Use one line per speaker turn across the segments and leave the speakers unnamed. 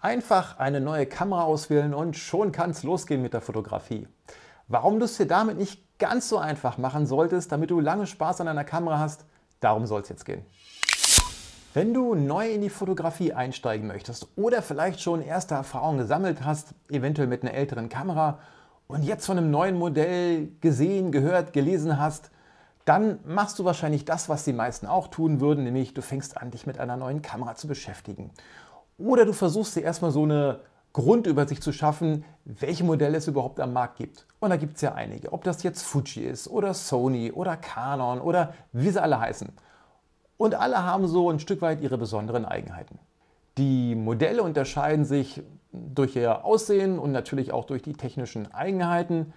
Einfach eine neue Kamera auswählen und schon kann es losgehen mit der Fotografie. Warum du es dir damit nicht ganz so einfach machen solltest, damit du lange Spaß an deiner Kamera hast, darum soll es jetzt gehen. Wenn du neu in die Fotografie einsteigen möchtest oder vielleicht schon erste Erfahrungen gesammelt hast, eventuell mit einer älteren Kamera und jetzt von einem neuen Modell gesehen, gehört, gelesen hast, dann machst du wahrscheinlich das, was die meisten auch tun würden, nämlich du fängst an, dich mit einer neuen Kamera zu beschäftigen. Oder du versuchst dir erstmal so eine Grundübersicht zu schaffen, welche Modelle es überhaupt am Markt gibt. Und da gibt es ja einige. Ob das jetzt Fuji ist oder Sony oder Canon oder wie sie alle heißen. Und alle haben so ein Stück weit ihre besonderen Eigenheiten. Die Modelle unterscheiden sich durch ihr Aussehen und natürlich auch durch die technischen Eigenheiten.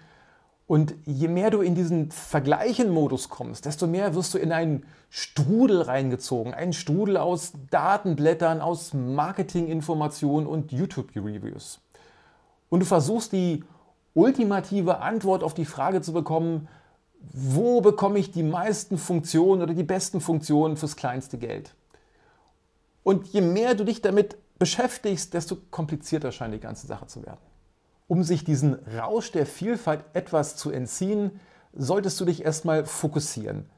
Und je mehr du in diesen Vergleichen-Modus kommst, desto mehr wirst du in einen Strudel reingezogen. Einen Strudel aus Datenblättern, aus Marketinginformationen und YouTube-Reviews. Und du versuchst die ultimative Antwort auf die Frage zu bekommen, wo bekomme ich die meisten Funktionen oder die besten Funktionen fürs kleinste Geld. Und je mehr du dich damit beschäftigst, desto komplizierter scheint die ganze Sache zu werden. Um sich diesen Rausch der Vielfalt etwas zu entziehen, solltest du dich erstmal fokussieren.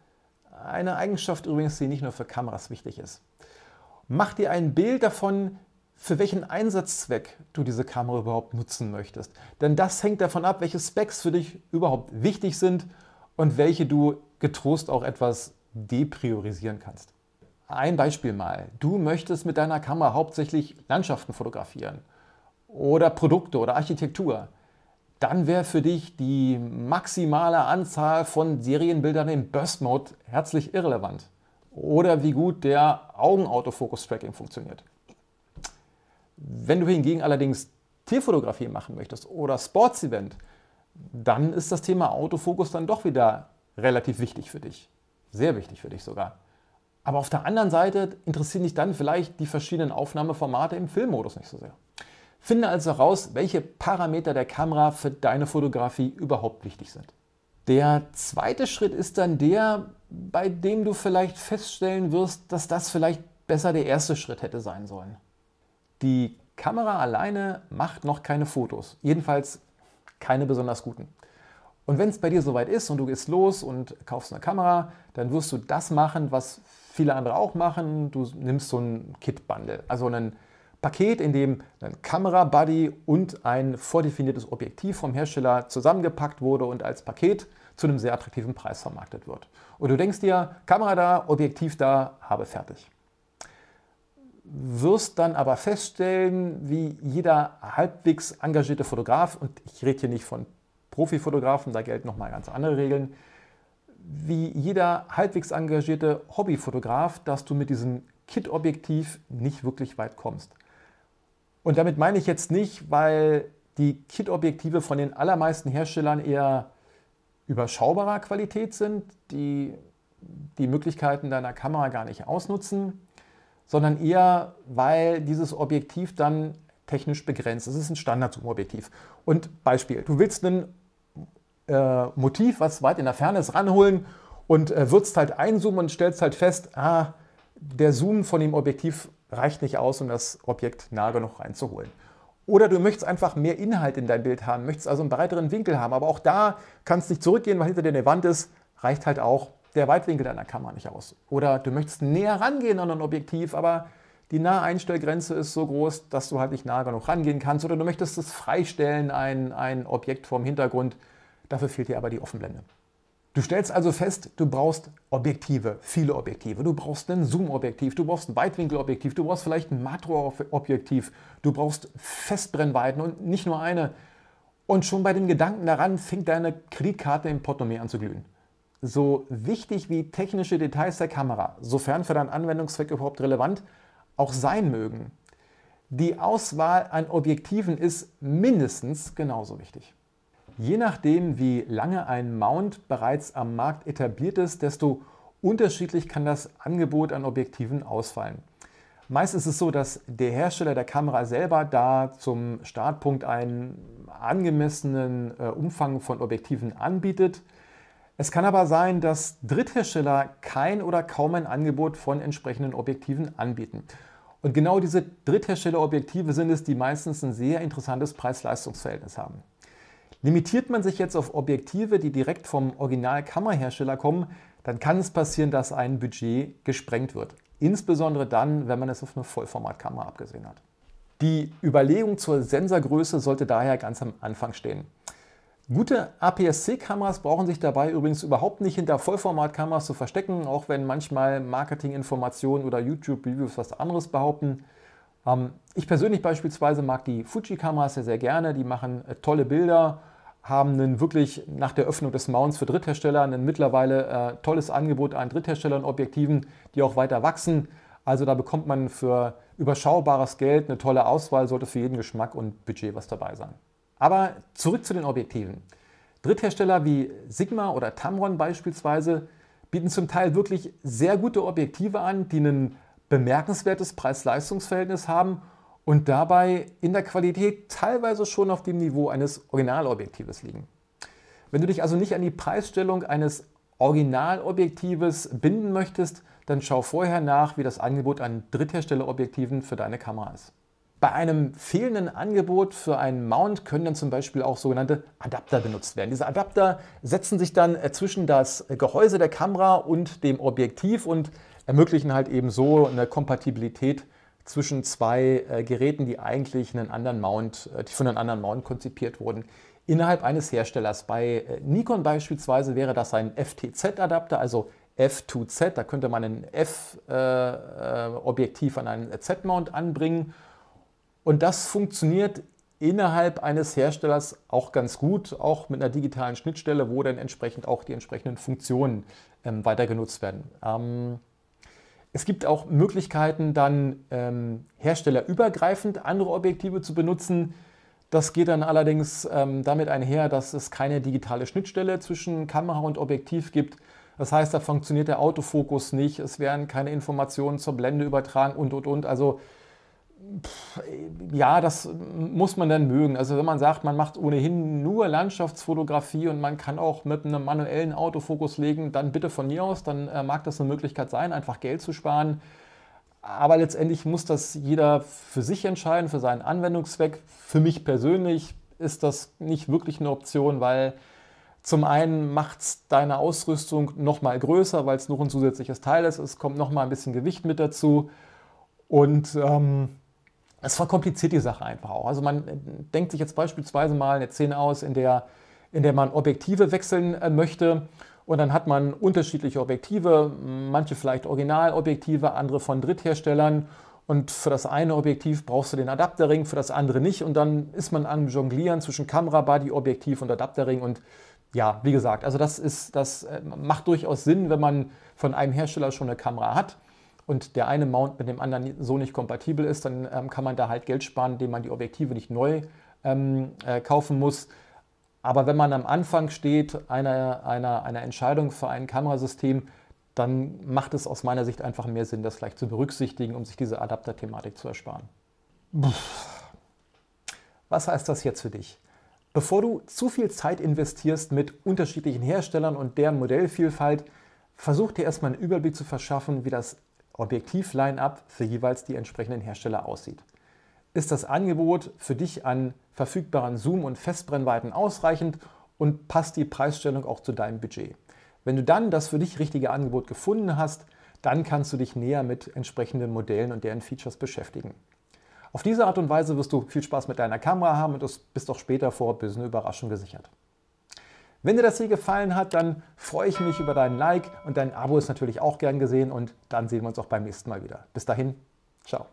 Eine Eigenschaft übrigens, die nicht nur für Kameras wichtig ist. Mach dir ein Bild davon, für welchen Einsatzzweck du diese Kamera überhaupt nutzen möchtest. Denn das hängt davon ab, welche Specs für dich überhaupt wichtig sind und welche du getrost auch etwas depriorisieren kannst. Ein Beispiel mal. Du möchtest mit deiner Kamera hauptsächlich Landschaften fotografieren oder Produkte oder Architektur, dann wäre für dich die maximale Anzahl von Serienbildern im Burst Mode herzlich irrelevant. Oder wie gut der Augenautofokus-Tracking funktioniert. Wenn du hingegen allerdings Tierfotografie machen möchtest oder Sports-Event, dann ist das Thema Autofokus dann doch wieder relativ wichtig für dich. Sehr wichtig für dich sogar. Aber auf der anderen Seite interessieren dich dann vielleicht die verschiedenen Aufnahmeformate im Filmmodus nicht so sehr. Finde also heraus, welche Parameter der Kamera für deine Fotografie überhaupt wichtig sind. Der zweite Schritt ist dann der, bei dem du vielleicht feststellen wirst, dass das vielleicht besser der erste Schritt hätte sein sollen. Die Kamera alleine macht noch keine Fotos, jedenfalls keine besonders guten. Und wenn es bei dir soweit ist und du gehst los und kaufst eine Kamera, dann wirst du das machen, was viele andere auch machen. Du nimmst so ein Kit-Bundle, also einen Paket, in dem ein kamera und ein vordefiniertes Objektiv vom Hersteller zusammengepackt wurde und als Paket zu einem sehr attraktiven Preis vermarktet wird. Und du denkst dir, Kamera da, Objektiv da, habe fertig. Wirst dann aber feststellen, wie jeder halbwegs engagierte Fotograf, und ich rede hier nicht von Profifotografen, da gelten nochmal ganz andere Regeln, wie jeder halbwegs engagierte Hobbyfotograf, dass du mit diesem Kit-Objektiv nicht wirklich weit kommst. Und damit meine ich jetzt nicht, weil die Kit-Objektive von den allermeisten Herstellern eher überschaubarer Qualität sind, die die Möglichkeiten deiner Kamera gar nicht ausnutzen, sondern eher, weil dieses Objektiv dann technisch begrenzt ist. Es ist ein Standard-Zoom-Objektiv. Und Beispiel, du willst ein äh, Motiv, was weit in der Ferne ist, ranholen und äh, würzt halt einzoomen und stellst halt fest, ah, der Zoom von dem Objektiv reicht nicht aus, um das Objekt nah genug reinzuholen. Oder du möchtest einfach mehr Inhalt in dein Bild haben, möchtest also einen breiteren Winkel haben, aber auch da kannst du nicht zurückgehen, weil hinter dir eine Wand ist, reicht halt auch der Weitwinkel deiner Kamera nicht aus. Oder du möchtest näher rangehen an ein Objektiv, aber die Naheinstellgrenze ist so groß, dass du halt nicht nah genug rangehen kannst. Oder du möchtest es freistellen, ein, ein Objekt vom Hintergrund. Dafür fehlt dir aber die Offenblende. Du stellst also fest, du brauchst Objektive, viele Objektive. Du brauchst ein Zoom-Objektiv, du brauchst ein Weitwinkelobjektiv, du brauchst vielleicht ein Matro-Objektiv, du brauchst Festbrennweiten und nicht nur eine. Und schon bei dem Gedanken daran fängt deine Kreditkarte im Portemonnaie an zu glühen. So wichtig wie technische Details der Kamera, sofern für deinen Anwendungszweck überhaupt relevant, auch sein mögen, die Auswahl an Objektiven ist mindestens genauso wichtig. Je nachdem, wie lange ein Mount bereits am Markt etabliert ist, desto unterschiedlich kann das Angebot an Objektiven ausfallen. Meist ist es so, dass der Hersteller der Kamera selber da zum Startpunkt einen angemessenen äh, Umfang von Objektiven anbietet. Es kann aber sein, dass Dritthersteller kein oder kaum ein Angebot von entsprechenden Objektiven anbieten. Und genau diese Drittherstellerobjektive sind es, die meistens ein sehr interessantes Preis-Leistungs-Verhältnis haben. Limitiert man sich jetzt auf Objektive, die direkt vom Originalkammerhersteller kommen, dann kann es passieren, dass ein Budget gesprengt wird. Insbesondere dann, wenn man es auf eine Vollformatkamera abgesehen hat. Die Überlegung zur Sensorgröße sollte daher ganz am Anfang stehen. Gute APS-C-Kameras brauchen sich dabei übrigens überhaupt nicht hinter Vollformatkameras zu verstecken, auch wenn manchmal Marketinginformationen oder YouTube-Reviews was anderes behaupten. Ähm, ich persönlich beispielsweise mag die Fuji-Kameras sehr, sehr gerne, die machen äh, tolle Bilder haben einen wirklich nach der Öffnung des Mounts für Dritthersteller ein mittlerweile äh, tolles Angebot an Drittherstellern Objektiven, die auch weiter wachsen. Also da bekommt man für überschaubares Geld eine tolle Auswahl, sollte für jeden Geschmack und Budget was dabei sein. Aber zurück zu den Objektiven. Dritthersteller wie Sigma oder Tamron beispielsweise bieten zum Teil wirklich sehr gute Objektive an, die ein bemerkenswertes Preis-Leistungs-Verhältnis haben und dabei in der Qualität teilweise schon auf dem Niveau eines Originalobjektives liegen. Wenn du dich also nicht an die Preisstellung eines Originalobjektives binden möchtest, dann schau vorher nach, wie das Angebot an Drittherstellerobjektiven für deine Kamera ist. Bei einem fehlenden Angebot für einen Mount können dann zum Beispiel auch sogenannte Adapter benutzt werden. Diese Adapter setzen sich dann äh, zwischen das Gehäuse der Kamera und dem Objektiv und ermöglichen halt eben so eine Kompatibilität zwischen zwei äh, Geräten, die eigentlich einen anderen Mount, äh, die von einem anderen Mount konzipiert wurden, innerhalb eines Herstellers. Bei äh, Nikon beispielsweise wäre das ein FTZ-Adapter, also F2Z. Da könnte man ein F-Objektiv äh, äh, an einen Z-Mount anbringen. Und das funktioniert innerhalb eines Herstellers auch ganz gut, auch mit einer digitalen Schnittstelle, wo dann entsprechend auch die entsprechenden Funktionen ähm, weiter genutzt werden. Ähm, es gibt auch Möglichkeiten, dann ähm, herstellerübergreifend andere Objektive zu benutzen. Das geht dann allerdings ähm, damit einher, dass es keine digitale Schnittstelle zwischen Kamera und Objektiv gibt. Das heißt, da funktioniert der Autofokus nicht, es werden keine Informationen zur Blende übertragen und, und, und. Also ja, das muss man dann mögen. Also wenn man sagt, man macht ohnehin nur Landschaftsfotografie und man kann auch mit einem manuellen Autofokus legen, dann bitte von mir aus, dann äh, mag das eine Möglichkeit sein, einfach Geld zu sparen. Aber letztendlich muss das jeder für sich entscheiden, für seinen Anwendungszweck. Für mich persönlich ist das nicht wirklich eine Option, weil zum einen macht es deine Ausrüstung nochmal größer, weil es noch ein zusätzliches Teil ist. Es kommt nochmal ein bisschen Gewicht mit dazu. Und ähm, es verkompliziert die Sache einfach auch. Also man äh, denkt sich jetzt beispielsweise mal eine Szene aus, in der, in der man Objektive wechseln äh, möchte und dann hat man unterschiedliche Objektive, manche vielleicht Originalobjektive, andere von Drittherstellern und für das eine Objektiv brauchst du den Adapterring, für das andere nicht und dann ist man am Jonglieren zwischen Kamera, Body, Objektiv und Adapterring und ja, wie gesagt, also das, ist, das äh, macht durchaus Sinn, wenn man von einem Hersteller schon eine Kamera hat und der eine Mount mit dem anderen so nicht kompatibel ist, dann ähm, kann man da halt Geld sparen, indem man die Objektive nicht neu ähm, äh, kaufen muss. Aber wenn man am Anfang steht einer, einer, einer Entscheidung für ein Kamerasystem, dann macht es aus meiner Sicht einfach mehr Sinn, das gleich zu berücksichtigen, um sich diese Adapter-Thematik zu ersparen. Was heißt das jetzt für dich? Bevor du zu viel Zeit investierst mit unterschiedlichen Herstellern und deren Modellvielfalt, versuch dir erstmal einen Überblick zu verschaffen, wie das Objektiv-Line-Up für jeweils die entsprechenden Hersteller aussieht. Ist das Angebot für dich an verfügbaren Zoom- und Festbrennweiten ausreichend und passt die Preisstellung auch zu deinem Budget? Wenn du dann das für dich richtige Angebot gefunden hast, dann kannst du dich näher mit entsprechenden Modellen und deren Features beschäftigen. Auf diese Art und Weise wirst du viel Spaß mit deiner Kamera haben und bist auch später vor Business Überraschung gesichert. Wenn dir das hier gefallen hat, dann freue ich mich über deinen Like und dein Abo ist natürlich auch gern gesehen und dann sehen wir uns auch beim nächsten Mal wieder. Bis dahin, ciao.